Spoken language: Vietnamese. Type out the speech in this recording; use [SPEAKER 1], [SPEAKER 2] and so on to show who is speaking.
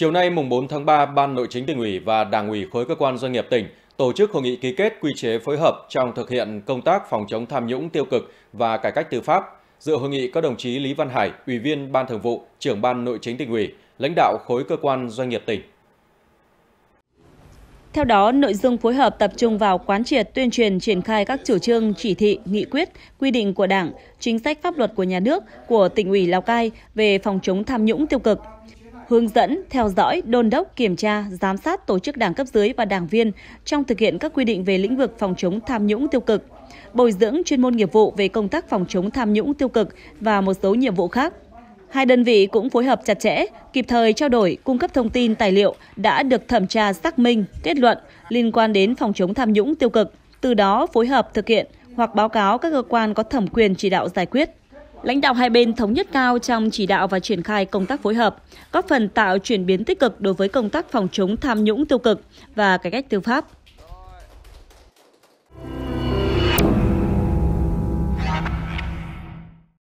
[SPEAKER 1] Chiều nay mùng 4 tháng 3, Ban Nội chính tỉnh ủy và Đảng ủy khối cơ quan doanh nghiệp tỉnh tổ chức hội nghị ký kết quy chế phối hợp trong thực hiện công tác phòng chống tham nhũng tiêu cực và cải cách tư pháp. Dự hội nghị có đồng chí Lý Văn Hải, Ủy viên Ban Thường vụ, Trưởng ban Nội chính tỉnh ủy, lãnh đạo khối cơ quan doanh nghiệp tỉnh.
[SPEAKER 2] Theo đó, nội dung phối hợp tập trung vào quán triệt tuyên truyền triển khai các chủ trương, chỉ thị, nghị quyết, quy định của Đảng, chính sách pháp luật của nhà nước, của tỉnh ủy Lào Cai về phòng chống tham nhũng tiêu cực, hướng dẫn, theo dõi, đôn đốc, kiểm tra, giám sát tổ chức đảng cấp dưới và đảng viên trong thực hiện các quy định về lĩnh vực phòng chống tham nhũng tiêu cực, bồi dưỡng chuyên môn nghiệp vụ về công tác phòng chống tham nhũng tiêu cực và một số nhiệm vụ khác. Hai đơn vị cũng phối hợp chặt chẽ, kịp thời trao đổi, cung cấp thông tin tài liệu đã được thẩm tra xác minh, kết luận liên quan đến phòng chống tham nhũng tiêu cực, từ đó phối hợp thực hiện hoặc báo cáo các cơ quan có thẩm quyền chỉ đạo giải quyết. Lãnh đạo hai bên thống nhất cao trong chỉ đạo và triển khai công tác phối hợp, góp phần tạo chuyển biến tích cực đối với công tác phòng chống tham nhũng tiêu cực và cải cách tư pháp.